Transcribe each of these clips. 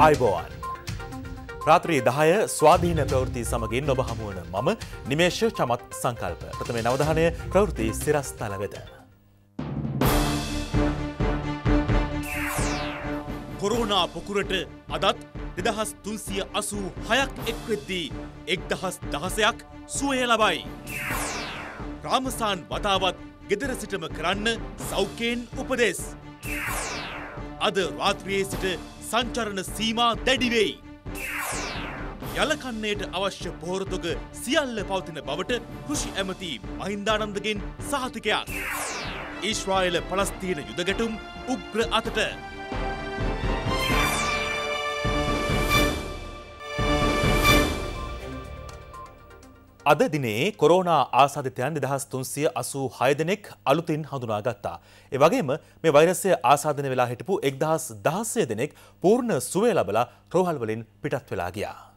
අයිබෝවන්. රාත්‍රී දහය ස්වාධීන ප්‍රවෘති සමගින් ඔබ හමුවන මම නිමේශ චමත් සංකල්ප ප්‍රථමේ නවධානය ප්‍රවෘති සිරස්ථල වෙත. කොරෝනා පොකුරට අදත් දෙදහස් තුන්සිය අසූ හයක් එක්වෙද්දී එක් දහස් දහසයක් සුවය ලබයි. රාමසාන් වතාවත් ගෙදර සිටම කරන්න සෞකයෙන් උපදෙස්. අද රාත්‍රයේ සිට සංචරණ සීමා දැඩිවෙයි. යලකන්නේයට අවශ්‍ය පෝරතුග සියල්ල පවතින බවට කෘෂි ඇමති මහින්දානන්දගෙන් සාහතිකයක්. ඊශ්වායල පලස්තිීන යුදගැටුම් උග්‍ර අතට අද දිනේ කොරෝනා ආසාධිතයන් දෙදහස් තුන්සිය අසූ හයදනෙක් අලුතින් හඳුනා ගත්තා. එවගේම මේ වෛරසය ආසාධන වෙලා හිටපු එක්දහස් දහස්සය දෙනෙක් පූර්ණ සුවේ ලබලා රෝහල්වලින් පිටත් වෙලා ගියා.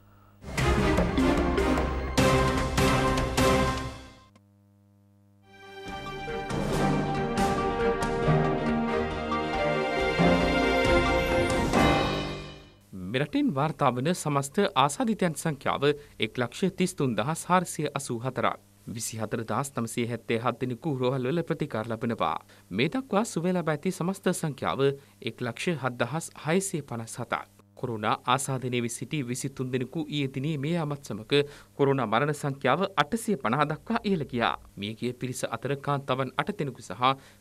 මෙරටින් වාර්තාාවන සමස්ත ආසාධිතයන් සංඛ්‍යාව එක් ලක්ෂ තිස්තුන් දහස් හාර්සිය අසූ හතරක්. විසි හතර දහස් තමසේ හැත්තේ හත්දිනිකු රෝහල්වල ප්‍රතිකාර ලබනවා. මේ දක්වා සුවලා බැති සමස්ත සංඛ්‍යාව එක් ලක්ෂ හත්දහස් හයිසේ පනස් හතක්. කොරුණා ආසාධනයවි සිටි විසිතුන් දෙෙනෙකු ඒදිනේ මේ අමත් සමක කොරුණ මරණ සංඛ්‍යාව අටසේ පනහ දක්වා ඉහල ගියා. මියගිය පිරිස අතර කාන්තවන් අට දෙෙනෙකු සහ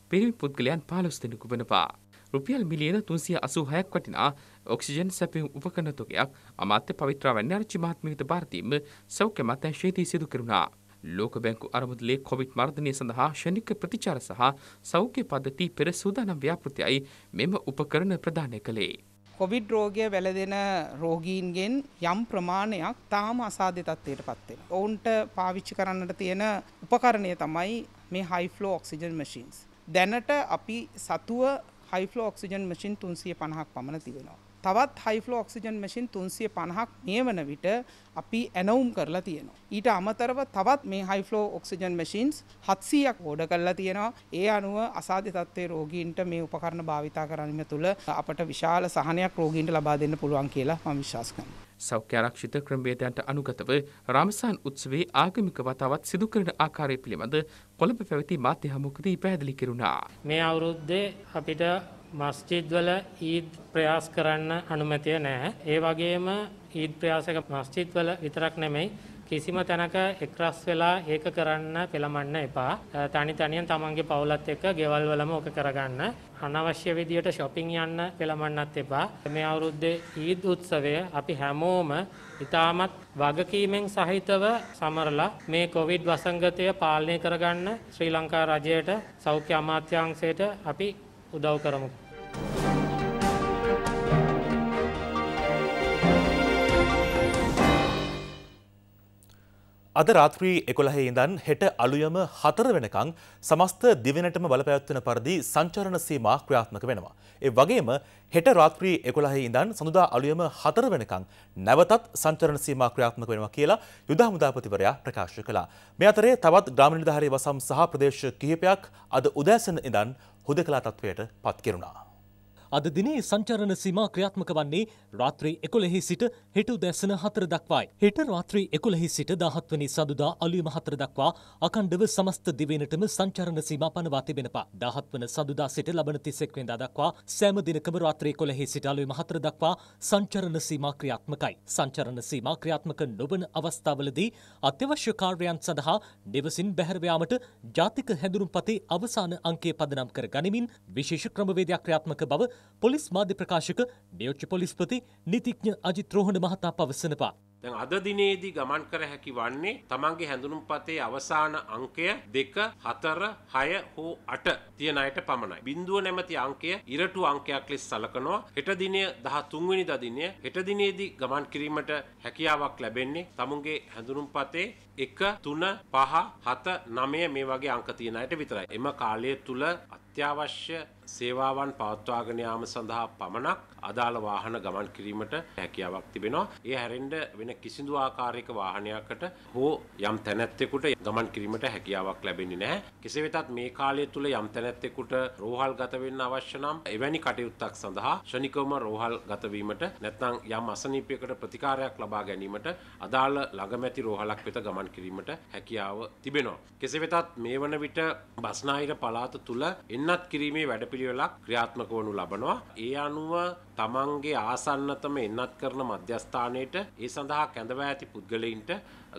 පිරිමි පුද්ගලයන් පාලොස් දෙෙනෙකු වනවා. රුපියල් මිලියන තුන්සිය අසූ හයක් වටිනා ඔක්සිජන් සැපයුම් උපකරණතොගයක් අමාත්‍ය පවිත්‍රාවන්නේ අරචි මහත්මියට භාරතීම සෞඛ්‍ය මතැශේදී සිදු කරුණා. ලෝක බැංකු අරමුදලේ කොවිඩ් මර්ධනය සඳහා ෂණික ප්‍රතිචාර සහ සෞඛ්‍ය පද්ධති පෙර සූදානම් ව්‍යාපෘතියයි මෙම උපකරණ ප්‍රදානය කළේ. කොවිඩ් රෝගය වැළදෙන රෝගීන්ගෙන් යම් ප්‍රමාණයක් තාම අසාධ්‍ය තත්ත්වයට පත් වෙනවා. ඔවුන්ට පාවිච්චි කරන්නට තියෙන උපකරණය තමයි මේ high flow oxygen machines. දැනට අපි සතුව high flow oxygen machine 350ක් පමණ තිබෙනවා. තවත් හයිෆ්ලෝ ඔක්සිජන් මැෂින් 350ක් මේ වන විට අපි ඇනවුම් කරලා තියෙනවා. ඊට අමතරව තවත් මේ හයිෆ්ලෝ ඔක්සිජන් මැෂින්ස් 700ක් ඕඩර් කරලා තියෙනවා. ඒ අනුව අසාධ්‍ය තත්ත්වයේ රෝගීන්ට මේ උපකරණ භාවිතා කරන්න තුළ අපට විශාල සහනයක් රෝගීන්ට ලබා දෙන්න පුළුවන් කියලා මම විශ්වාස කරනවා. සෞඛ්‍ය ආරක්ෂිත ක්‍රමවේදයන්ට අනුගතව රාමසාන් උත්සවයේ ආගමික වතාවත් සිදු කරන ආකාරය පිළිබඳ කොළඹ පැවති මාධ්‍ය හමුවකදී පැහැදිලි කෙරුණා. මේ අවුරුද්දේ අපිට මස්ජිද්වල ඊද් ප්‍රයාස් කරන්න අනුමැතිය නැහැ. ඒ වගේම ඊද් ප්‍රයාසක මස්ජිද්වල විතරක් නෙමෙයි කිසිම තැනක එක්රස් වෙලා ඒක කරන්න පෙළඹන්න එපා. තනි තනියෙන් තමන්ගේ පවුලත් එක්ක ගෙවල් වලම ඕක කරගන්න. අනවශ්‍ය විදියට shopping යන්න පෙළඹන්නත් එපා. මේ අවුරුද්දේ ඊද් උත්සවය අපි හැමෝම ඉතාමත් වගකීමෙන් සහිතව සමරලා මේ කොවිඩ් වසංගතය පාලනය කරගන්න ශ්‍රී ලංකා රජයට සෞඛ්‍ය අමාත්‍යාංශයට අපි උදව් කරමු. අද රාත්‍රී එකොළහ ඉඳන් හෙට අලුයම හතර වෙනකං සමස්ත දිවනටම බලපැත්වන පරදි සංචරණ සීමා ක්‍රියාත්මක වෙනවා. ඒ වගේම හෙට රාත්‍රී එකොළහ ඉඳන් සඳුදා අලුයම හතර වෙනකං නැවතත් සංචරණ සීමා ක්‍රියාත්මක වෙනවා කියලා යුදා මුදාපතිවරයා ප්‍රකාශ කළා. මේ අතරේ තවත් ග්‍රාමණනිධාරී වසම් සහ ප්‍රදේශ කිහිපයක් අද උදෑසන ඉඳන් හුද කලා තත්ත්වයට පත් කෙරුණා. අද දිනේ සංචරණ සීමා ක්‍රියාත්මක වන්නේ රාත්‍රී 11 සිට හෙට උදැසන 4 දක්වායි. හෙට රාත්‍රී 11 සිට 17 වෙනි සඳුදා අලුයම 4 දක්වා අඛණ්ඩව සමස්ත දිවයිනටම සංචරණ සීමා පනවා තිබෙනවා. 17 වන සඳුදා සිට ලබන 31 වෙනිදා දක්වා සෑම දිනකම රාත්‍රී 11 සිට අලුයම 4 දක්වා සංචරණ සීමා ක්‍රියාත්මකයි. සංචරණ සීමා ක්‍රියාත්මක නොවන අවස්ථාවලදී අත්‍යවශ්‍ය කාර්යයන් සඳහා නිවසින් බැහැර යාමට ජාතික හැඳුනුම්පතේ අවසාන අංකය පදනම් කර ගනිමින් විශේෂ ක්‍රමවේදයක් ක්‍රියාත්මක බව පොලිස් මාධ්‍ය ප්‍රකාශක නියෝච්ච පොලිස්පති නිතිඥ අජිත් රෝහණ මහතා පවසනවා. දැන් අද දිනේදී ගමන් කර හැකි වන්නේ තමන්ගේ හැඳුනුම් පතේ අවසාන අංකය 2 4 6 හෝ 8 තියන අයට පමණයි. බිඳුව නැමැති අංකය ඉරටු අංකයක් ලෙස සලකනවා. හෙට දිනය 13 වෙනිදා දිනය හෙට දිනේදී ගමන් කිරීමට හැකියාවක් ලැබෙන්නේ තමුන්ගේ හැඳුනුම් පතේ 1 3 5 7 9 මේ වගේ අංක තියන අයට විතරයි. එම කාලය තුල අත්‍යවශ්‍ය සේවාවන් පවත්වාගෙන යාම සඳහා පමණක් අදාළ වාහන ගමන් කිරීමට හැකියාවක් තිබෙනවා. ඒ හැරෙන්න වෙන කිසිදු ආකාරයක වාහනයකට හෝ යම් තැනැත්තෙකුට ගමන් කිරීමට හැකියාවක් ලැබෙන්නේ නැහැ. කෙසේ වෙතත් මේ කාලය තුල යම් තැනැත්තෙකුට රෝහල් ගත වෙන්න අවශ්‍ය නම් එවැනි කටයුත්තක් සඳහා ශනිකවම රෝහල් ගත වීමට නැත්නම් යම් අසනීපයකට ප්‍රතිකාරයක් ලබා ගැනීමට අදාළ ළඟමැති රෝහලක් වෙත ගමන් කිරීමට හැකියාව තිබෙනවා. කෙසේ වෙතත් මේ වන විට බස්නාහිර පළාත තුල එන වෙන්නත් කිරීමේ වැඩපිළිවෙලක් ක්‍රියාත්මක වනු ලබනවා. ඒ අනුව තමන්ගේ ආසන්නතම එන්නත් කරන මධ්‍යස්ථානයට ඒ සඳහා කැඳවා ඇති පුද්ගලයින්ට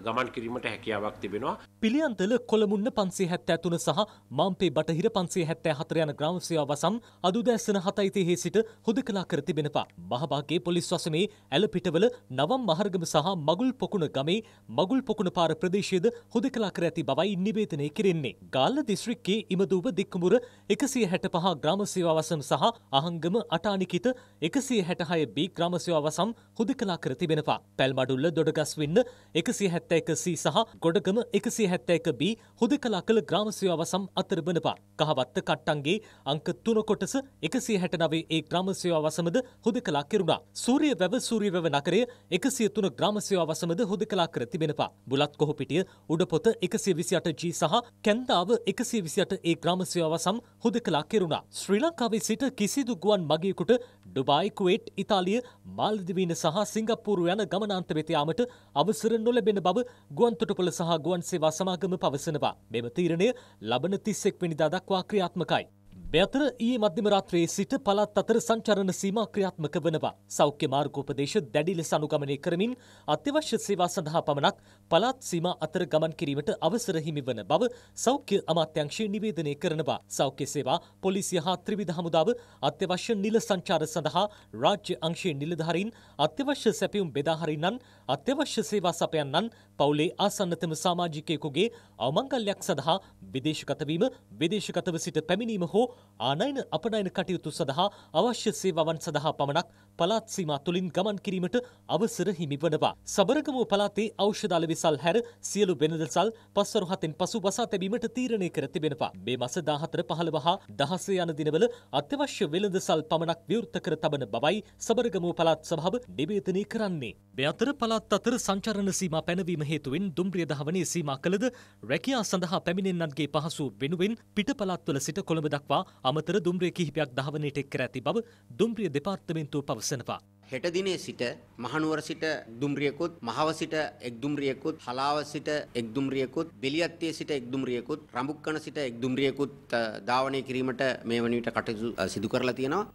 ගමන් කිරීමට හැකියාවක් තිබෙනවා. පිළියන්තල කොළමුන්න පන්සේ හැත්තෑ තුන සහ මම්පේ බටහිර පන්සේ හැත්තෑ හතර යන ග්‍රාමසයා වසන් අදුදැස්සන හතයිතයහේ සිට හොද කලා කර තිබෙනවා. මහභාගේ පොලිස් වසමේ ඇල පිටවල නවම් මහර්ගම සහ මගුල් පොකුණ ගමේ මගුල් පොකුණ පාර ප්‍රදේශයද හොද කලා කර ඇති බවයි නිවේතනය කෙරෙන්නේ. ගාල්ල දිස්ත්‍රික්කේ ඉමදූව දික්කමුර එකසිය හැට පහ ග්‍රාමසේවා වසම් සහ අහංගම අටානිකිත එකසිය හැටහය බී ග්‍රාමසයා වසම් හොද කලා කර තිබෙනවා. පැල්මඩුල්ල දොඩගස් වෙන්න එකසිය හැට හැත්ත එකසී සහ ගොඩගම එකසි හැත්ත එක බී හුද කලා කළ ග්‍රාමසයව අවසම් අතර බනපා කහවත්ත කට්ටන්ගේ අංක තුන කොටස එකසි හැටනවේ ඒ ග්‍රාමසයව අවසමද හුද කලා කෙරුණා සූරිය වැව සූරිය වැව නකරය එකසිය තුන ග්‍රාමසයව අවසමද හුද කලා කර තිබෙනපා බුලත් කොහොපිටිය උඩ පොත එකසිය විසියට ජී සහ කැන්දාව එකසිය විසියට ඒ ග්‍රාමසයව අවසම් හුද කලා කෙරුණා ශ්‍රී ලංකාවේ සිට කිසිදු ගුවන් මගේකුට ඩුබායි කුවේට් ඉතාලිය මාල්දිවීන සහ සිංගප්පූරු යන ගමනාන්ත වෙත යාමට අවසර නොලැබෙන බව බව ගුවන් තොටුපළ සහ ගුවන් සේවා සමාගම පවසනවා. මෙම තීරණය ලබන තිස්සෙක් වෙනිදා දක්වා ක්‍රියාත්මකයි. මේ අතර ඊයේ මධ්‍යම රාත්‍රියේ සිට පළාත් අතර සංචරණ සීමා ක්‍රියාත්මක වෙනවා. සෞඛ්‍ය මාර්ගෝපදේශ දැඩි ලෙස අනුගමනය කරමින් අත්‍යවශ්‍ය සේවා සඳහා පමණක් පළාත් සීමා අතර ගමන් කිරීමට අවසර හිමි වන බව සෞඛ්‍ය අමාත්‍යාංශය නිවේදනය කරනවා. සෞඛ්‍ය සේවා, පොලිසිය හා ත්‍රිවිධ හමුදාව අත්‍යවශ්‍ය නිල සංචාර සඳහා රාජ්‍ය අංශයේ නිලධාරීන් අත්‍යවශ්‍ය සැපයුම් බෙදා හරින්නන් අත්‍යවශ්‍ය සේවා සපයන්නන් පවුලේ ආසන්නතම සමාජිකයෙකුගේ අවමංගල්‍යයක් සඳහා විදේශගතවීම විදේශගතව සිට පැමිණීම හෝ ආනයින අපනයින කටයුතු සඳහා අවශ්‍ය සේවාවන් සඳහා පමණක් පලාත් සීමා තුළින් ගමන් කිරීමට අවසර හිමිවනවා. සබරගමුව පලාතේ ඖෂධාල විසල් හැර සියලු වෙනදසල් පස්වරු හතෙන් පසු වසා තැබීමට තීරණය කර තිබෙනවා. මේ මස 14 15 හා 16 යන දිනවල අත්‍යවශ්‍ය වෙළඳසල් පමණක් විවෘත කර තබන බවයි සබරගමුව පලාත් සභාව නිවේදනය කරන්නේ. මෙතර පළත් අතර සංචරණ සීමා පැනවීම හේතුවෙන් දුම්රිය දහවනේ සීමා කළද රැකියා සඳහා පැමිණෙන්නන්ගේ පහසු වෙනුවෙන් පිට පළත්වල සිට කොළඹ දක්වා අමතර දුම්රිය කිහිපයක් දහවනයට එක් කර ඇති බව දුම්රිය දෙපාර්තමේන්තුව පවසනවා. හෙට දිනේ සිට මහනුවර සිට දුම්රියකුත් මහව සිට එක් දුම්රියකුත් හලාව සිට එක් දුම්රියකුත් බෙලියත්තේ සිට එක් දුම්රියකුත් රඹුක්කන සිට එක් දුම්රියකුත් ධාවනය කිරීමට මේ වන විට කටයුතු සිදු කරලා තියෙනවා.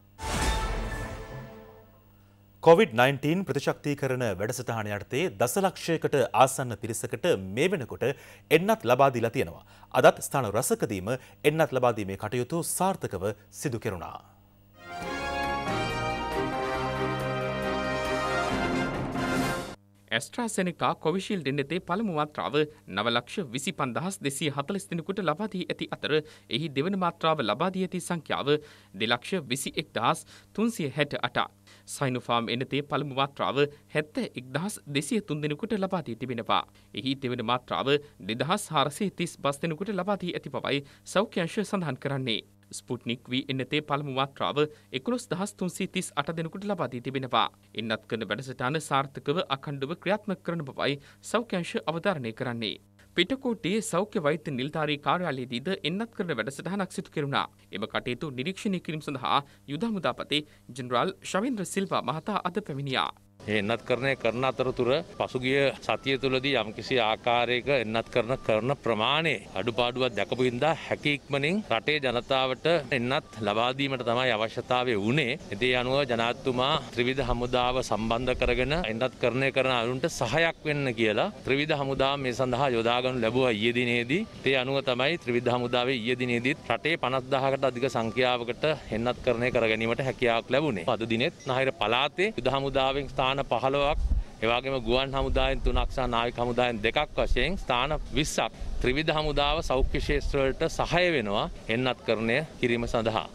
COොVID-19 ප්‍රතිශක්තිකරන වැඩසටහන යටතේ දසලක්ෂයකට ආසන්න පිරිසකට මේ වෙනකොට එන්නත් ලබාදීලා තියෙනවා. අදත් ස්ථාන රසකදීම එන්නත් ලබාදීමේ කටයුතු සාර්ථකව සිදු කෙරුණා. ඇස්ට්‍රාසෙනකා කොවිශිල් දෙන්නෙතේ පළමු මාත්‍රාව නවලක්ෂ විසි පන්දහස් දෙසිය හතලස් දෙනෙකුට ලබාදී ඇති අතර එහි දෙවන මාත්‍රාව ලබාදී ඇති සංඛ්‍යාව දෙලක්ෂ විසි එක්දහස් තුන්සිය හැට අටා. සයිනුෆාම් එනතේ පළමු මාත්‍රාව හැත්ත එක්දහස් දෙසිය තුන් දෙනෙකුට ලබාදී තිබෙනවා. එහි තෙවන මාත්‍රාව දෙදහස් හාරසය තිස් බස් දෙනෙකුට ලබාදී ඇති පවයි සෞඛ්‍යංශ සඳහන් කරන්නේ. ස්පුට්නික් වී එන්නතේ පළමු මාත්‍රාව එකොළොස් දහස් තුන්සේ තිස් අට දෙනෙකුට ලබා දී තිබෙනවා. එන්නත් කරන වැඩසටහන සාර්ථකව අඛණ්ඩව ක්‍රියාත්මක කරන බවයි සෞඛ්‍යංශ අවධාරණය කරන්නේ. පිටකෝට්ටේ සෞඛ්‍ය වෛත්‍ය නිලධාරී කාර්යාලයේදීද එන්නත් කරන වැඩසටහනක් සිදු කෙරුණා. එම කටයුතු නිරීක්ෂණය කිරීම සඳහා යුද හමුදාපති ජෙනරාල් ශවීන්ද්‍ර සිල්වා මහතා අද පැමිණියා. එන්නත් කරණය කරන අතරතුර පසුගිය සතිය තුළදී යම්කිසි ආකාරයක එන්නත් කරන කරන ප්‍රමාණයේ අඩුපාඩුවක් දැකපු හින්දා හැකි ඉක්මනින් රටේ ජනතාවට එන්නත් ලබා දීමට තමයි අවශ්‍යතාවය වුණේ. ඒ අනුව ජනාධිපතිතුමා ත්‍රිවිධ හමුදාව සම්බන්ධ කරගෙන එන්නත් කරණය කරන අරුන්ට සහයක් වෙන්න කියලා ත්‍රිවිධ හමුදාව මේ සඳහා යොදා ගන්න ලැබුවා ඊයේ දිනේදී. ඒ අනුව තමයි ත්‍රිවිධ හමුදාවේ ඊයේ දිනේදීත් රටේ 50000කට අධික සංඛ්‍යාවකට එන්නත් කරණය කර ගැනීමට හැකියාවක් ලැබුණේ. අද දිනෙත් නහිර පළාතේ යුද හමුදාවෙන් ස්ථාන ස්ථාන පහළොවක් එවාගේම ගුවන් හමුදායෙන් තුනක් සහ නාවික හමුදායෙන් දෙකක් වශයෙන් ස්ථාන 20ක් ත්‍රිවිධ හමුදාව සෞඛ්‍ය ක්ෂේත්‍රවලට සහාය වෙනවා එන්නත්කරණය කිරීම සඳහා.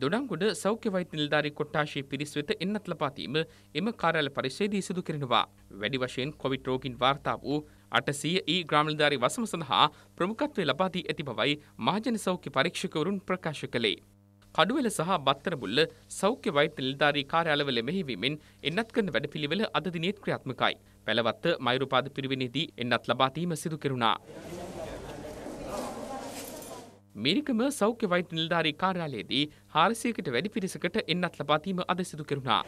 දොඩංගොඩ සෞඛ්‍ය වෛද්‍ය නිලධාරී කොට්ටාශයේ පිරිස් වෙත එන්නත් ලබා දීම එම කාර්යාල පරිශ්‍රයේදී සිදු කරනවා. වැඩි වශයෙන් කොවිඩ් රෝගීන් වාර්තා වූ 800 ඊ ග්‍රාම නිලධාරී වසම සඳහා ප්‍රමුඛත්වය ලබා දී ඇති බවයි මහජන සෞඛ්‍ය පරීක්ෂකවරුන් ප්‍රකාශ කළේ. කඩුවෙල සහ බත්තරබුල්ල සෞඛ්‍ය වෛද්‍ය නිලධාරී කාර්යාලවල මෙහිවීමෙන් එන්නත් කරන වැඩපිළිවෙල අද දිනේත් ක්‍රියාත්මකයි. පැලවත්ත මයුරුපාද පිරිවෙනේදී එන්නත් ලබා දීම සිදු කෙරුණා. මිරිකම සෞඛ්‍ය වෛද්‍ය නිලධාරී කාර්යාලයේදී 400කට වැඩි පිරිසකට එන්නත් ලබා දීම අද සිදු කෙරුණා.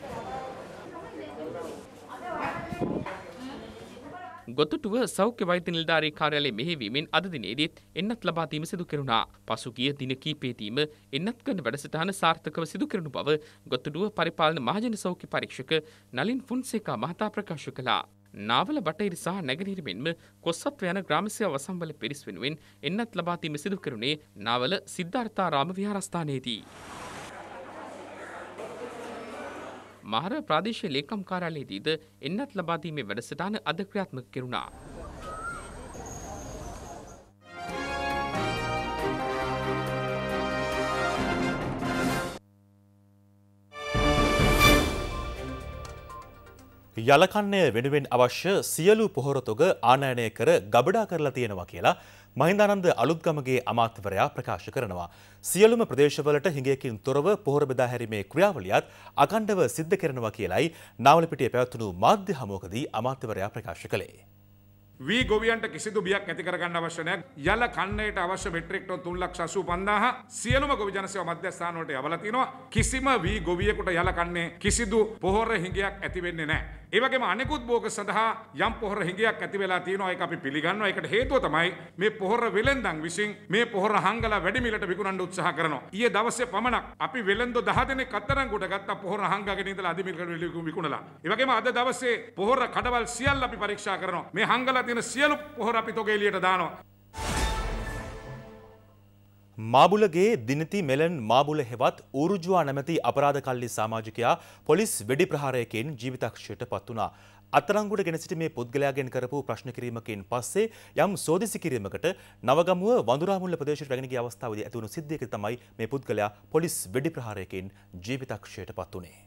ගොතුටුව සෞඛ්‍ය වෛද්‍ය නිලධාරී කාර්යාලයේ මෙහෙවීමෙන් අද දිනේදීත් එන්නත් ලබා දීම සිදු කෙරුණා. පසුගිය දින කිහිපයේදීම එන්නත් කරන වැඩසටහන සාර්ථකව සිදු කෙරුණු බව ගොතුටුව පරිපාලන මහජන සෞඛ්‍ය පරීක්ෂක නලින් ෆුන්සේකා මහතා ප්‍රකාශ කළා. නාවල බටහිර සහ නැගෙනහිර මෙන්ම කොස්සත්ව යන ග්‍රාමසේවා වසම්බල පිරිස් වෙනුවෙන් එන්නත් ලබා දීම සිදු කෙරුණේ නාවල සිද්ධාර්ථාරාම විහාරස්ථානයේදී. මහර ප්‍රාදේශ ලේකම් කාරාලයේදීද එන්නත් ලබාදීමේ වැඩසටාන අද ක්‍රියාත්මක කෙරුණා. යලකන්නේ වෙනුවෙන් අවශ්‍ය සියලු පොහොරතොග ආනයනය කර ගබඩා කරලා තියෙනවා කියලා මහින්දානන්ද අලුත්ගමගේ අමාත්‍යවරයා ප්‍රකාශ කරනවා. සියලුම ප්‍රදේශවලට හිඟයකින් තොරව පොහොර බෙදාහැරීමේ ක්‍රියාවලියත් අකණ්ඩව සිද්ධ කරනවා කියලයි නාවලපිටිය පැවැත්වුණු මාධ්‍ය හමුවකදී අමාත්‍යවරයා ප්‍රකාශ කළේ. වී ගොවියන්ට කිසිදු බියක් ඇති කරගන්න අවශ්‍ය නැහැ. යල කන්නයට අවශ්‍ය මෙට්‍රික් ටොන් 385000 සියලුම ගොවි ජනසේවා මධ්‍යස්ථාන වලට යවලා තිනවා. කිසිම වී ගොවියෙකුට යල කන්නේ කිසිදු පොහොර හිඟයක් ඇති වෙන්නේ නැහැ. ඒවගේ අනෙකුත් බෝග සඳහා යම් පොහොර හිඟයක් ඇති වෙලා තියෙනවා ඒක අපි පිළිගන්නවා ඒකට හේතුව තමයි මේ පොහොර වෙළෙන්දන් විසින් මේ පොහොර හංගලා වැඩිමිලට විකුණන්න උත්සාහ කරනවා. ඊයේ දවසේ පමණක් අපි වෙළෙන්දෝ 10 දෙනෙක් අත්තරංගුට ගත්ත පොහොර හංගගෙන ඉඳලා අධිමිලට විකුණලා. ඒ වගේම අද දවසේ පොහොර කඩවල් සියල්ල අපි පරීක්ෂා කරනවා. මේ හංගලා තියෙන සියලු පොහොර අපි තොග එළියට දානවා. මාබුලගේ දිනති මෙලන් මාබුල හෙවත් ඌරුජුවා නැමැති අපරාධකල්ලි සාමාජිකයා පොලිස් වෙඩි ප්‍රහාරයකින් ජීවිතක්ෂයට පත් වුණා. අත්තරංගුවට ගෙන සිටි මේ පුද්ගලයාගෙන් කරපු ප්‍රශ්න කිරීමකින් පස්සේ යම් සෝදිසි කිරීමකට නවගමුව වඳුරාමුල්ල ප්‍රදේශයට රැගෙන ගිය අවස්ථාවේදී ඇති වුණු සිද්ධියක තමයි මේ පුද්ගලයා පොලිස් වෙඩි ප්‍රහාරයකින් ජීවිතක්ෂයට පත් වුණේ.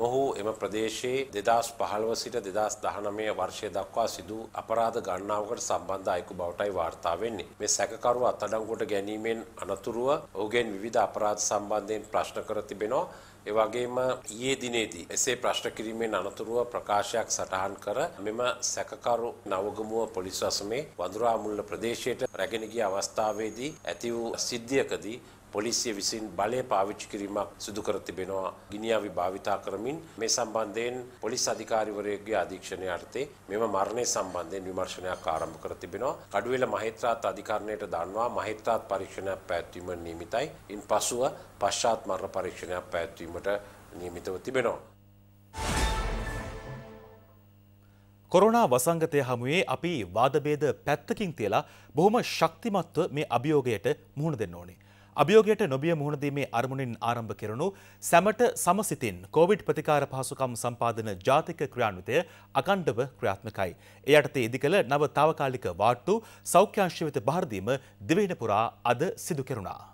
මොහු එම ප්‍රදේශයේ දෙදස් පහළව සිට දෙදස් දහනමය වර්ෂය දක්වා සිදු අපරාධ ගණනාවකට සම්බන්ධ අයකු බවටයි වාර්තා වෙන්නේ. මේ සැකකරුව අත්අඩංගුවට ගැනීමෙන් අනතුරුව ඔහුගෙන් විවිධ අපරාධ සම්බන්ධයෙන් ප්‍රශ්න කර තිබෙනවා. එවගේම ඊයේ දිනේදී එසේ ප්‍රශ්න කිරීමෙන් අනතුරුව ප්‍රකාශයක් සටහන් කර මෙම සැකකරු නවගමුව පොලිස් වසමේ වඳුරාමුල්ල ප්‍රදේශයට රැගෙන ගිය අවස්ථාවේදී ඇති වූ සිද්ධියකදී පොලිසිය විසින් බලය පාවිච්චි කිරීමක් සිදු කර තිබෙනවා ගිනියාවි භාවිතා කරමින් මේ සම්බන්ධයෙන් පොලිස් අධිකාරිවරයෙක්ගේ අධීක්ෂණය යටතේ මෙම මරණය සම්බන්ධයෙන් විමර්ශනයක් ආරම්භ කර තිබෙනවා කඩුවෙල මහේත්‍රාත් අධිකරණයට දන්වා මහේත්‍රාත් පරීක්ෂණයක් පැවැත්වීම නියමිතයි ඉන් පසුව පශ්චාත් මරණ පරීක්ෂණයක් පැවැත්වීමට නියමිතව තිබෙනවා කොරනා වසංගතය හමුවේ අපි වාදබේද පැත්තකින් තියලා බොහොම ශක්තිමත්ව මේ අභියෝගයට මුහුණ දෙන්න ඕනේ. අභියෝගයට නොබිය මුහුණදීමේ අරමුණින් ආරම්භ කෙරුණු සැමට සමසිතින් කොවිඩ් ප්‍රතිකාර පහසුකම් සම්පාදන ජාතික ක්‍රියාන්විතය අකණ්ඩව ක්‍රියාත්මකයි. ඒ යටතේ ඉදිකළ නව තාවකාලික වාට්ටු සෞඛ්‍යාංශ වෙත බාරදීම දිවයින පුරා අද සිදු කෙරුණා.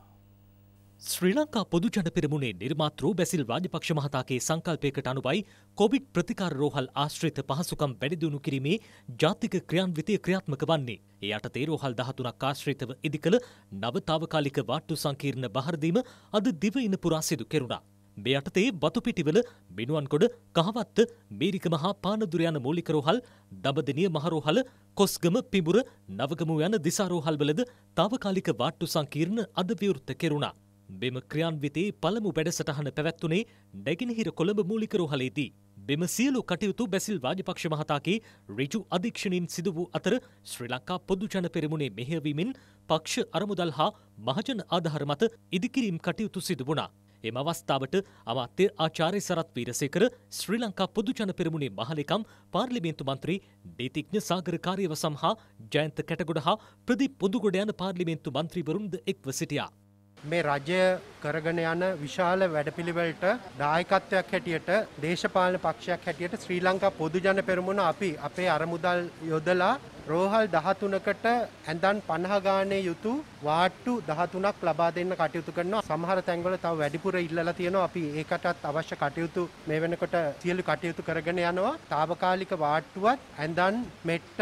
ශ්‍රී ලංකා පොදුජන පෙරමුණේ නිර්මාතෘ බැසිල් රාජපක්ෂ මහතාගේ සංකල්පයකට අනුවයි කොවිඩ් ප්‍රතිකාර රෝහල් ආශ්‍රිත පහසුකම් වැඩිදියුණු කිරීමේ ජාතික ක්‍රියාන්විතය ක්‍රියාත්මක වන්නේ. ඒ යටතේ රෝහල් 13ක් ආශ්‍රිතව ඉදි කළ නව తాවකාලික වාට්ටු සංකීර්ණ බහරදීම අද දිවයින පුරා සිදු කෙරුණා. මේ යටතේ බතුපිටිවල මිනුවන්කොඩ කහවත්ත මේරික මහා පානදුර යන මූලික රෝහල් දඹදෙනිය මහරෝහල කොස්ගම පිඹුර නවගමු යන දිසාරෝහල්වලද తాවකාලික වාට්ටු සංකීර්ණ අද විවෘත කෙරුණා. බෙම ක්‍රියන්විතේ පළමු වැඩසටහන පැවැත්වුණේ නැගෙනහිර කොළඹ මූලික රෝහලේදී. බෙම සියලු කටයුතු බැසිල් රාජපක්ෂ මහතාගේ ඍජු අධීක්ෂණයෙන් සිදු වූ අතර ශ්‍රී ලංකා පොදුජන පෙරමුණේ මෙහෙයවීමෙන් පක්ෂ අරමුදල් හා මහජන ආධාර මත ඉදිකිරීම් කටයුතු සිදු වුණා. එම අවස්ථාවට අමාත්‍ය ආචාර්ය සරත් වීරසේකර ශ්‍රී ලංකා පොදුජන පෙරමුණේ මහලෙකම් පාර්ලිමේන්තු මන්ත්‍රී නීතිඥ සාගර කාර්යවසම් හා ජයන්ත කැටගොඩ හා ප්‍රදීප් පොදුගොඩ යන පාර්ලිමේන්තු මන්ත්‍රීවරුන්ද එක්ව සිටියා. මේ රජය කරගෙන යන විශාල වැඩපිළිවෙලට දායකත්වයක් හැටියට දේශපාලන පක්ෂයක් හැටියට ශ්‍රී ලංකා පොදු ජන පෙරමුණ අපි අපේ අරමුදල් යොදලා රෝහල් 13කට ඇඳන් 50 ගානේ යුතු වාට්ටු 13ක් ලබා දෙන්න කටයුතු කරනවා. සමහර තැන්වල තව වැඩිපුර ඉල්ලලා තියෙනවා. අපි ඒකටත් අවශ්‍ය කටයුතු මේ වෙනකොට සියලු කටයුතු කරගෙන යනවා. తాවකාලික වාට්ටුවත් ඇඳන් මෙට්ට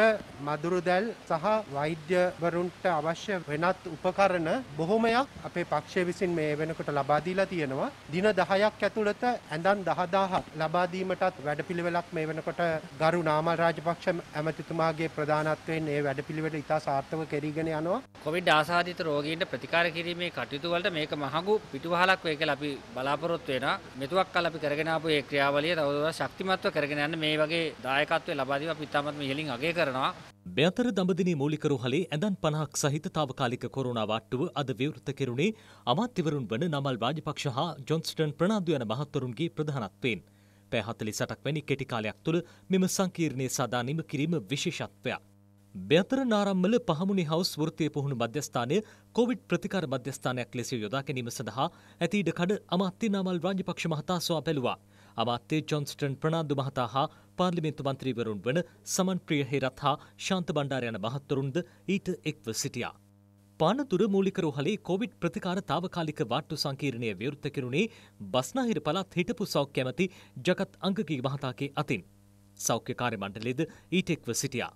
මදුරු දැල් සහ වෛද්‍යවරුන්ට අවශ්‍ය වෙනත් උපකරණ බොහොමයක් අපේ පක්ෂය විසින් මේ වෙනකොට ලබා දීලා තියෙනවා. දින 10ක් ඇතුළත ඇඳන් 10000ක් ලබා දීමටත් වැඩපිළිවෙලක් මේ වෙනකොට ගරු නාමල් රාජපක්ෂ ඇමතිතුමාගේ ප්‍රධාන නායකත්වයෙන් ඒ වැඩපිළිවෙල ඉතා සාර්ථක කෙරීගෙන යනවා. කොවිඩ් ආසාදිත රෝගීන්ට ප්‍රතිකාර කිරීමේ කටයුතු වලට මේක මහඟු පිටුවහලක් වේ කියලා අපි බලාපොරොත්තු වෙනවා. මෙතුවක් කල අපි කරගෙන ආපු ඒ ක්‍රියාවලිය තවදුරටත් ශක්තිමත්ව කරගෙන යන්න මේ වගේ දායකත්වය ලබා දීම අපි ඉතාමත් ඉහලින් අගය කරනවා. මෙතර දඹදිනි මූලිකරුහලේ ඇඳන් පනහක් සහිත තාවකාලික කොරුණා වට්ටුව අද විවෘත කෙරුණේ අමාත්‍යවරුන් වන නමල් රාජපක්ෂ හා ජොන්ස්ටන් ප්‍රනාාධ්‍යයන මහත්තවරුන්ගේ ප්‍රධානත්වයෙන්. පැහතලි සටක් වැනි කෙටිකාලයක් තුළ මෙම සංකීර්ණය සදා නිම කිරීම විශේෂත්වයක්. බෙතර නාරම්මල පහමුණි හවස් වෘතිය පුහුණු මධ්‍යස්ථානය කොවිඩ් ප්‍රතිකාර මධ්‍යස්ථානයක් ලෙස යොදා ගැනීම සඳහා ඇතිීඩ කඩ අමාත්‍ය නාමල් රාජපක්ෂ මහතා සවා පැළුවා. අමාත්‍ය ජොන්ස්ටන් ප්‍රනාාදු මහතා හා පාර්ලිමෙන්තු මන්ත්‍රීවරුන් වන සමන්ප්‍රිය හේරත් හා ශාන්ත බණ්ඩාරයන මහත්තුරුන්ද ඊට එක්ව සිටියා. පානතුර මූලිකරෝහලේ කොවිඩ් ප්‍රතිකාර තාවකාලික වාට්ටු සංකීර්ණය විවෘත කෙරුණේ බස්නාහිර පළත් හිටපු සෞඛ්‍යමති ජගත් අංගකී මහතාගේ අතින්. සෞඛ්‍යකාරි මණ්ඩලේද ඊටෙක්ව සිටියා.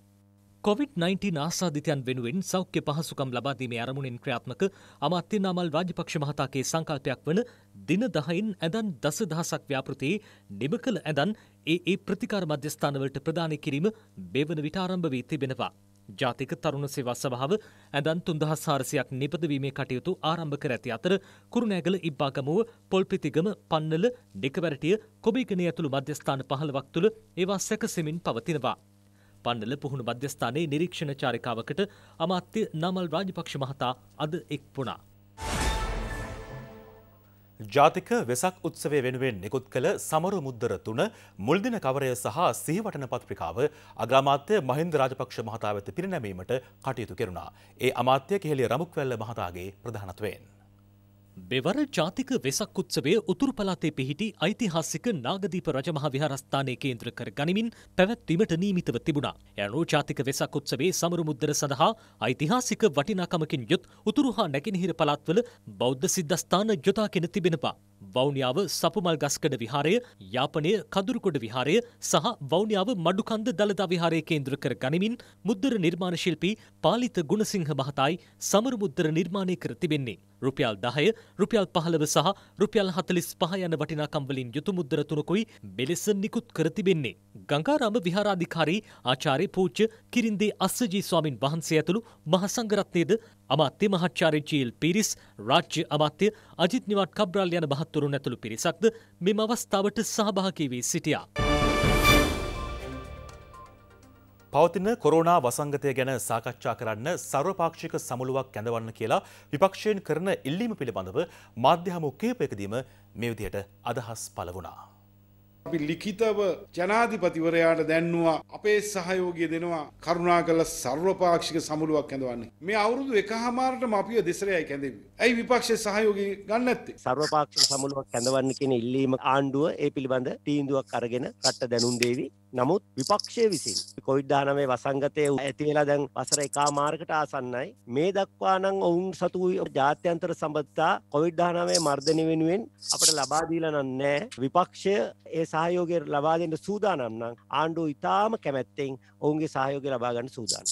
කොවිD-19 ආසාධිතයන් වෙනුවෙන් සෞඛ්‍ය පහසුකම් ලබාදීමේ අරමුණෙන් ක්‍රියාත්මක අමාත්‍ය නාමල් රාජපක්ෂ මහතාගේ සංකල්පයක් වන දින 10න් ඇඳන් දසදහසක් ව්‍යාපෘති නිම කළ ඇඳන් ඒ ඒ ප්‍රතිකාර මධ්‍යස්ථානවලට ප්‍රදානය කිරීම බෙවන විට ආරම්භ වී තිබෙනවා. ජාතික තරුණ සේවා සභාව ඇඳන් 3400ක් නිපදවීමේ කටයුතු ආරම්භ කර ඇති අතර කුරුණෑගල ඉබ්බාගමුව පොල්පිතිගම පන්නල ඩිකවැරටිය කොබිගනේ ඇතුළු මධ්‍යස්ථාන 15ක් තුළ ඒවා සැකසෙමින් පවතිනවා. පණ්ඩල පුහුණු මධ්‍යස්ථානයේ නිරීක්ෂණ චාරිකාවකට අමාත්‍ය නමල් රාජපක්ෂ මහතා අද එක් වුණා. ජාතික වෙසක් උත්සවය වෙනුවෙන් නිකුත් කළ සමරු මුද්දර තුන මුල්දින කවරය සහ සිහිවටන පත්‍රිකාව අග්‍රාමාත්‍ය මහින්ද රාජපක්ෂ මහතා වෙත පිරිනැමීමට කටයුතු කෙරුණා. ඒ අමාත්‍ය කෙහෙලිය රමුක්වැල්ල මහතාගේ ප්‍රධානත්වයෙන්. බෙවරල් ජාතික වෙසක් උත්සවය උතුරු පළාතේ පිහිටි ඓතිහාසික නාගදීප රජමහා විහාරස්ථානය කේන්ද්‍ර කර ගනිමින් පැවැත්වීමට නියමිතව තිබුණා. යනු ජාතික වෙසක් උත්සවයේ සමරු මුද්දර සඳහා ඓතිහාසික වටිනාකමකින් යුත් උතුරු හා නැගෙනහිර පළාත්වල බෞද්ධ සිද්ධස්ථාන යොදාගෙන තිබෙනවා. වෞනියාව සපුමල් ගස්කඩ විහාරය යාපනය කදුරුකොඩ විහාරය සහ වෞනියාව මඩුකන්ද දළදා විහාරය කේන්ද්‍ර කර ගනිමින් මුද්දර නිර්මාණ ශිල්පී පාලිත ගුණසිංහ මහතායි සමරු මුද්දර නිර්මාණය කර තිබෙන්නේ. රුපියල් දහය රුපියල් පහළව සහ රුපියල් හතලිස් පහ යන වටිනාකම්වලින් යුතු මුද්දර තුනකුයි මෙලෙස නිකුත් කර තිබෙන්නේ. ගංගාරාම විහාරාධිකාරී ආචාර්ය පූච්ච කිරින්දේ අස්සජී ස්වාමින් වහන්සේ ඇතුළු මහසංගරත්නයද අමාත්‍ය මහච්චාරි ජීල් පිරිස් රාජ්‍ය අමාත්‍ය අජිත් නිවාට් කබ්‍රාල් යන මහත්තුරුන් ඇතුළු පිරිසක්ද මෙම අවස්ථාවට සහභාගී වී සිටියා. පවතින කොරෝනා වසංගතය ගැන සාකච්ඡා කරන්න සර්වපාක්ෂික සමුළුවක් කැඳවන්න කියලා විපක්ෂයෙන් කරන ඉල්ලීම පිළිබඳව මාධ්‍ය හමු කීපයකදීම මේ විදිහට අදහස් පළ වුණා. අපි ලිඛිතව ජනාධිපතිවරයාට දැන්නවා අපේ සහයෝගය දෙනවා කරුණා කළ සර්වපාක්ෂික සමුළුවක් ඇඳවන්නේ. මේ අවුරුදු එකහමාරටම අපිව දෙසරයයි කැඳෙවි. ඇයි විපක්ෂයේ සහයෝගය ගන්න නැත්තේ? සර්වපාක්ෂික සමුළුවක් ඇඳවන්න කියන ඉල්ලීම ආණ්ඩුව ඒ පිළිබඳ තීන්දුවක් අරගෙන රට දැනුම් දෙවි. නමුත් විපක්ෂය විසින් කොයිඩ්ඩානමේ වසංගතය ඇතිවෙලා දැන් වසර එකා මාර්කට ආසන්නයි මේ දක්වානං ඔවුන් සතු ජාත්‍යන්තර සබත්තා කොවිඩ්ඩානමේ මර්ධනය වෙනුවෙන් අපට ලබාදීල නන්නෑ විපක්ෂය ඒ සහයෝගය ලබාදෙන්ට සූදානම්නම් ආණ්ඩු ඉතාම කැමැත්තෙන් ඔවුන්ගේ සහයෝගය ලබාගන්න සූදාන.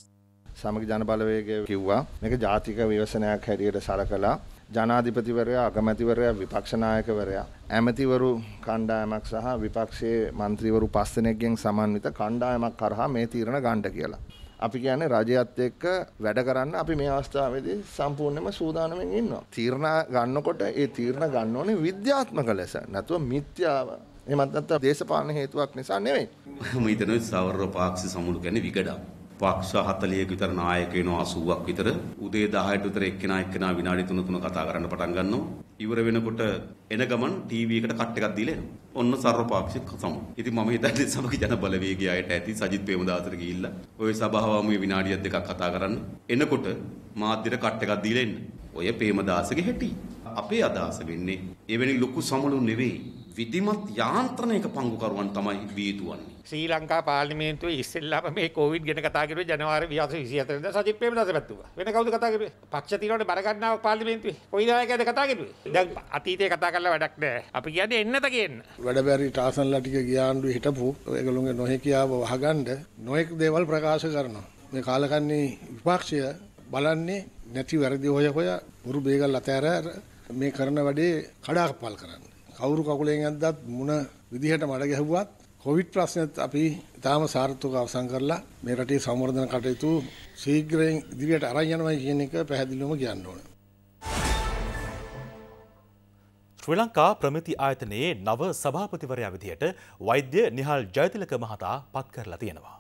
සමග ජනබලවේග කිව්වා මේක ජාතික විවසනයක් හැටියට සලකලා ජනාධිපතිවරයා අගමැතිවරයා විපක්ෂ නායකවරයා ඇමතිවරු කණ්ඩායමක් සහ විපක්ෂයේ മന്ത്രിවරු පස් දෙනෙක්ගෙන් සමන්විත කණ්ඩායමක් කරහා මේ තීරණ ගන්න කියලා. අපි කියන්නේ රජයත් එක්ක වැඩ කරන්න අපි මේ අවස්ථාවේදී සම්පූර්ණයෙන්ම සූදානමින් ඉන්නවා. තීරණ ගන්නකොට ඒ තීරණ ගන්න ඕනේ විද්‍යාත්මක ලෙස. නැතුව මිත්‍යාව එහෙමත් නැත්නම් දේශපාලන හේතුවක් නිසා නෙවෙයි. මම හිතනවා සවර්ණ පාක්ෂි සමුළු කියන්නේ විකඩම්. පක්ෂ 40ක විතර නායක වෙනවා 80ක් විතර. උදේ 10ට විතර එක්කෙනා එක්කෙනා විනාඩි 3-3 කතා කරන්න පටන් ගන්නවා. ඉවර වෙනකොට එන ගමන් ටීවී එකට කට් එකක් දීලා එනවා. ඔන්න සර්වපාක්ෂික සමු. ඉතින් මම හිතන්නේ සමග ජන බලවේගය අයට ඇති සජිත් ප්‍රේමදාසට ගිහිල්ලා ওই සභාවම විනාඩියක් දෙකක් කතා කරන්න. එනකොට මාධ්‍යට කට් එකක් දීලා එන්න. ඔය ප්‍රේමදාසගේ හැටි. අපේ අදහස වෙන්නේ එවැනි ලොකු සමුළු නෙවෙයි. විධිමත් යාන්ත්‍රණයක පංගුකරුවන් තමයි විය යුතුවන්නේ. ශ්‍රී ලංකා පාර්ලිමේන්තුවේ ඉස්සෙල්ලාම මේ කොවිඩ් ගැන කතා කරුවේ ජනවාරි 24 වෙනිදා සජිත් ප්‍රේමදාස පැතුවා. වෙන කවුද කතා කරුවේ? පක්ෂ තියෙනවනේ බර ගන්නව පාර්ලිමේන්තුවේ. කොයි දායකයද කතා කරුවේ? දැන් අතීතේ කතා කරලා වැඩක් නැහැ. අපි කියන්නේ එන්නත කියන්න. වැඩ බැරි ටාසන්ලා ටික ගියාන්ඩු හිටපු ඒගොල්ලෝගේ නොහැකියාව වහගන්න නොඑක් දේවල් ප්‍රකාශ කරනවා. මේ කාලකන්ණී විපක්ෂය බලන්නේ නැති වැරදි හොය හොය පුරු බේගල් අතෑර මේ කරන වැඩේ කඩාකප්පල් කරන්න. කවුරු කකුලෙන් ඇද්දත් මුණ විදිහට මඩ ගැහුවත් කොවිඩ් ප්‍රශ්නෙත් අපි තාම සාර්ථකව අවසන් කරලා මේ රටේ සංවර්ධන කටයුතු ශීඝ්‍රයෙන් ඉදිරියට අරන් යනවා කියන එක පැහැදිලිවම කියන්න ඕන. ශ්‍රී ලංකා ප්‍රමිති ආයතනයේ නව සභාපතිවරයා විදිහට වෛද්‍ය නිහල් ජයතිලක මහතා පත් කරලා තියෙනවා.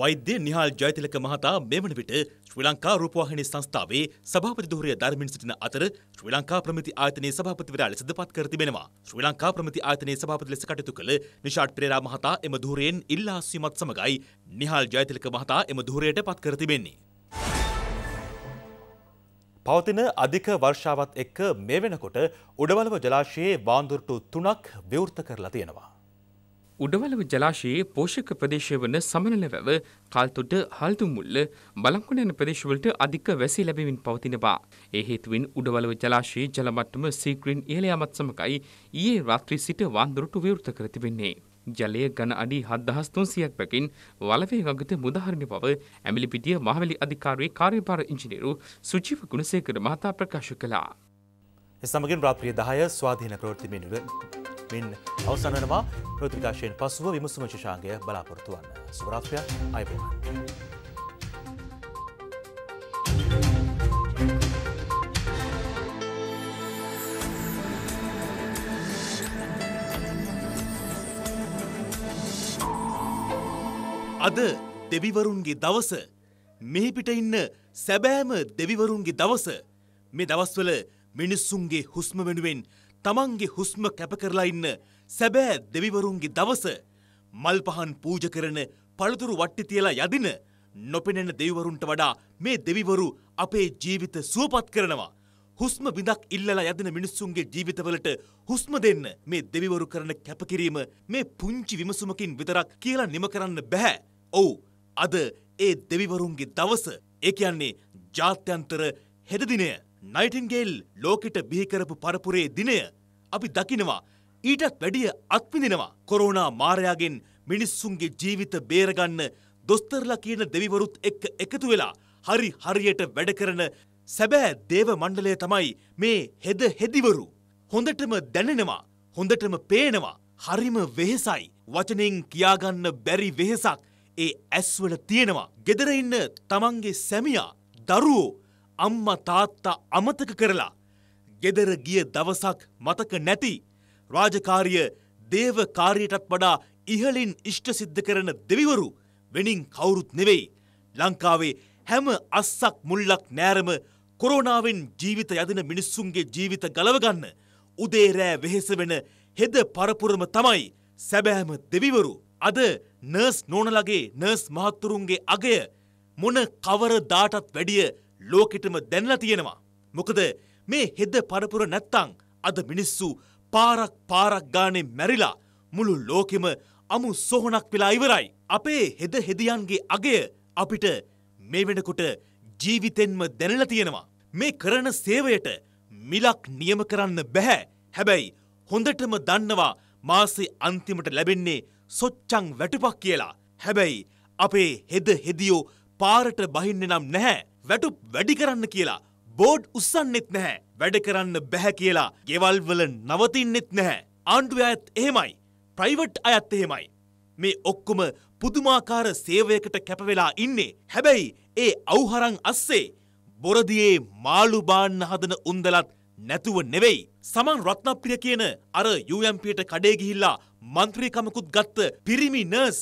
වෛද්‍ය නිහාල් ජයතිලක මහතා මෙවන විට ශ්‍රී ලංකා රූපවාහිනී සංස්ථාවේ සභාපති ධුරය ධර්මින් සිටින අතර ශ්‍රී ලංකා ප්‍රමිති ආයතනයේ සභාපතිවරයා ලෙස දපත් කර තිබෙනවා. ශ්‍රී ලංකා ප්‍රමිති ආයතනයේ සභාපති ලෙස කටයුතු කළ නිෂාඩ් පෙරේරා මහතා එම ධුරයෙන් ඉල්ලා සිමත් සමගයි නිහාල් ජයතිලක මහතා එම ධුරයට පත් කර තිබෙන්නේ. පවතින අධික වර්ෂාවත් එක්ක මේ වෙනකොට උඩවලව ජලාශයේ වාන්දුරටු තුනක් විවෘත කරලා තියෙනවා. උඩවලව ජලාශයේ පෝෂක ප්‍රදේශය වන සමනල වැව, කල්තොට, හල්දුමුල්ල, බලංකුණ යන ප්‍රදේශවලට අධික වැසි ලැබෙමින් පවතිනවා. ඒ හේතුවෙන් උඩවලව ජලාශයේ ජල මට්ටම සීක්‍රින් ඉහළ යාමත් සමගයි ඊයේ රාත්‍රී සිට වඳුරට විවෘත කර තිබෙන්නේ. ජලය ඝන අඩි 7300ක් පැකින් වලවේ ගඟට මුදාහරින බව ඇඹිලිපිටිය මහවැලි අධිකාරියේ කාර්යභාර ඉංජිනේරු සුජීව ගුණසේකර මහතා ප්‍රකාශ කළා. එසමගින් රාත්‍රිය 10 ස්වාධීන ප්‍රවෘත්ති මිනුවෙන් මෙන් අවසන් වනවා ප්‍රතිකාශයෙන් පසුව විමසුම ශිෂාංගය බලාපොරොත්තු වන්න. සුරාත්‍රය අයිබවන්. අද දෙවිවරුන්ගේ දවස මෙහි පිට ඉන්න සැබෑම දෙවිවරුන්ගේ දවස මේ දවස්වල මිනිස්සුන්ගේ හුස්ම වෙනුවෙන් තමන්ගේ හුස්ම කැප කරලා ඉන්න සැබෑ දෙවිවරුන්ගේ දවස මල් පහන් පූජ කරන පළතුරු වට්ටි තියලා යදින නොපෙනෙන දෙවිවරුන්ට වඩා මේ දෙවිවරු අපේ ජීවිත සුවපත් කරනවා. හුස්ම බිඳක් ඉල්ලලා යදින මිනිස්සුන්ගේ ජීවිතවලට හුස්ම දෙන්න මේ දෙවිවරු කරන කැපකිරීම මේ පුංචි විමසුමකින් විතරක් කියලා නිම කරන්න බැහැ. ඔව් අද ඒ දෙවිවරුන්ගේ දවස ඒ කියන්නේ ජාත්‍යන්තර හෙදදිනය. නයිටින්ගේල් ලෝකෙට බිහිකරපු පරපුරේ දිනය අපි දකිනවා ඊටත් වැඩිය අත්විඳිනවා කොරෝනා මාරයාගෙන් මිනිස්සුන්ගේ ජීවිත බේරගන්න දොස්තරලා කියන දෙවිවරුත් එක්ක එකතු වෙලා හරි හරියට වැඩ කරන සැබෑ දේව මණ්ඩලය තමයි මේ හෙද හෙදිවරු. හොඳටම දැනෙනවා හොඳටම පේනවා හරිම වෙහෙසයි වචනෙන් කියාගන්න බැරි වෙහෙසක් ඒ ඇස්වල තියෙනවා. ගෙදර ඉන්න තමන්ගේ සැමියා දරුවෝ අම්මා තාත්තා අමතක කරලා ගෙදර ගිය දවසක් මතක නැති රාජකාරිය දේව කාර්යයටත් වඩා ඉහලින් ඉෂ්ට සිද්ධ කරන දෙවිවරු වෙනින් කවුරුත් නෙවෙයි ලංකාවේ හැම අස්සක් මුල්ලක් නෑරම කොරෝනාවෙන් ජීවිත යදින මිනිස්සුන්ගේ ජීවිත ගලවගන්න උදේරෑ වෙහෙස වෙන හෙද පරපුරම තමයි සැබෑම දෙවිවරු අද නර්ස් නෝනලගේ නර්ස් මහත්තුරුන්ගේ අගය මොන කවර දාටත් වැඩිය ලෝකෙටම දැන්ලා තියෙනවා. මොකද මේ හෙද පරපුර නැත්තං අද මිනිස්සු පාරක් පාරක් ගානේ මැරිලා මුළු ලෝකෙම අමු සොහනක් වෙලා ඉවරයි. අපේ හෙද හෙදියන්ගේ අගය අපිට මේ වෙනකොට ජීවිතෙන්ම දැනලා තියෙනවා. මේ කරන සේවයට මිලක් නියම කරන්න බැහැ. හැබැයි හොඳටම දන්නවා මාසේ අන්තිමට ලැබෙන්නේ සොච්චං වැටුපක් කියලා. හැබැයි අපේ හෙද හෙදියෝ පාරට බහින්න නම් නැහැ. වැටුප් වැඩි කරන්න කියලා බෝඩ් උස්සන්නෙත් නැහැ වැඩ කරන්න බැහැ කියලා ගෙවල්වල නවතින්නෙත් නැහැ ආණ්ඩුව අයත් එහෙමයි ප්‍රයිවට් අයත් එහෙමයි මේ ඔක්කොම පුදුමාකාර සේවයකට කැපවෙලා ඉන්නේ හැබැයි ඒ අවුහරං අස්සේ බොරදියේ මාළු බාන්න හදන උන්දලත් නැතුව නෙවෙයි සමන් රත්නප්‍රිය කියන අර UMPට කඩේ ගිහිල්ලා මන්ත්‍රීකමකුත් ගත්ත පිරිමි නර්ස්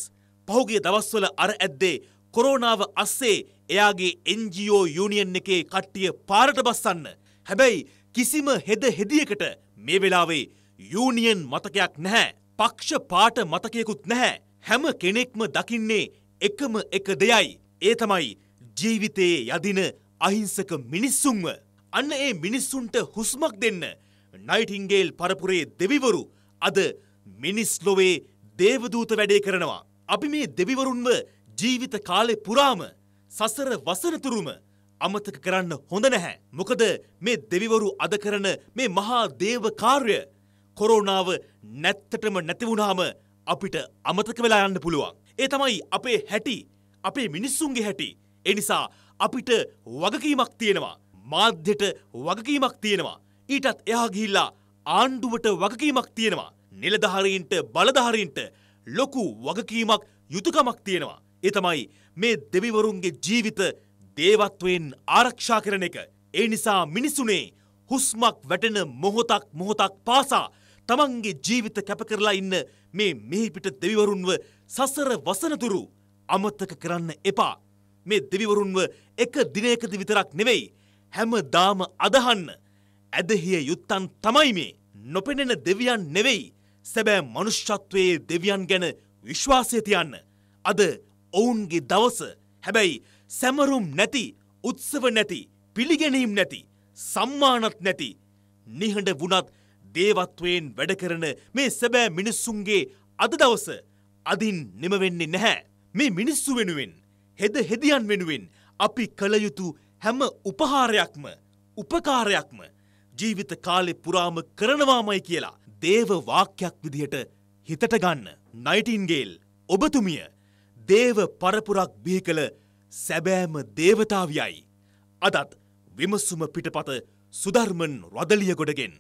පහුගිය දවස්වල අර ඇද්දේ කොරෝනාව අස්සේ එයාගේ එන්ජෝ යුනියන් එකේ කට්ටිය පාරට බස්සන්න. හැබැයි කිසිම හෙද හෙදියකට මේ වෙලාවේ යුනියන් මතකයක් නැහැ. පක්ෂ පාට මතකයකුත් නැහැ. හැම කෙනෙක්ම දකින්නේ එකම එක දෙයයි. ඒ තමයි ජීවිතයේ යදින අහිංසක මිනිස්සුන්ව. අන්න ඒ මිනිස්සුන්ට හුස්මක් දෙන්න. නයිටිංගේල් පරපුරේ දෙවිවරු අද මිනිස්ලොවේ දේවදූත වැඩේ කරනවා. අපි මේ දෙවිවරුන්ව ජීවිත කාලෙ පුරාම සසර වසරතුරුම අමතක කරන්න හොඳ නැහැ. මොකද මේ දෙවිවරු අද කරන මේ මහා දේව කාර්ය කොරෝනාව නැත්තටම නැති වුණාම අපිට අමතක වෙලා යන්න පුළුවන්. ඒ තමයි අපේ හැටි, අපේ මිනිස්සුන්ගේ හැටි. ඒ නිසා අපිට වගකීමක් තියෙනවා. මාධ්‍යට වගකීමක් තියෙනවා. ඊටත් එහා ගිහිල්ලා ආණ්ඩුවට වගකීමක් තියෙනවා. නිලධාරීන්ට බලධාරීන්ට ලොකු වගකීමක් යුතුකමක් තියෙනවා. ඒ තමයි මේ දෙවිවරුන්ගේ ජීවිත දේවත්වයෙන් ආරක්ෂා කරන එක. ඒ නිසා මිනිසුනේ හුස්මක් වැටෙන මොහොතක් මොහොතක් පාසා තමන්ගේ ජීවිත කැප කරලා ඉන්න මේ මෙහිපිට දෙවිවරුන්ව සසර වසනතුරු අමතක කරන්න එපා. මේ දෙවිවරුන්ව එක දිනයකද විතරක් නෙවෙයි. හැම දාම අදහන්න. ඇදහිය යුත්තන් තමයි මේ. නොපෙනෙන දෙවියන් නෙවෙයි. සැබෑ මනුෂ්‍යත්වයේ දෙවියන් ගැන විශ්වාසය තියන්න. අද ඔවුන්ගේ දවස හැබැයි සැමරුම් නැති උත්සව නැති පිළිගැනීම් නැති සම්මානත් නැති නිහඬ වුණත් දේවත්වයෙන් වැඩකරන මේ සැබෑ මිනිස්සුන්ගේ අද දවස අදින් නිමවෙන්නේ නැහැ. මේ මිනිස්සු වෙනුවෙන් හෙද හෙදියන් වෙනුවෙන් අපි කළයුතු හැම උපහාරයක්ම උපකාරයක්ම ජීවිත කාලෙ පුරාම කරනවාමයි කියලා දේව වාක්‍යයක් විදිහට හිතට ගන්න. නයිටින්ගේල් ඔබතුමිය දේව පරපුරක් බිහි කළ සැබෑම දේවතාවියයි. අදත් විමසුම පිටපත සුධර්මන් රදලිය ගොඩගෙන්.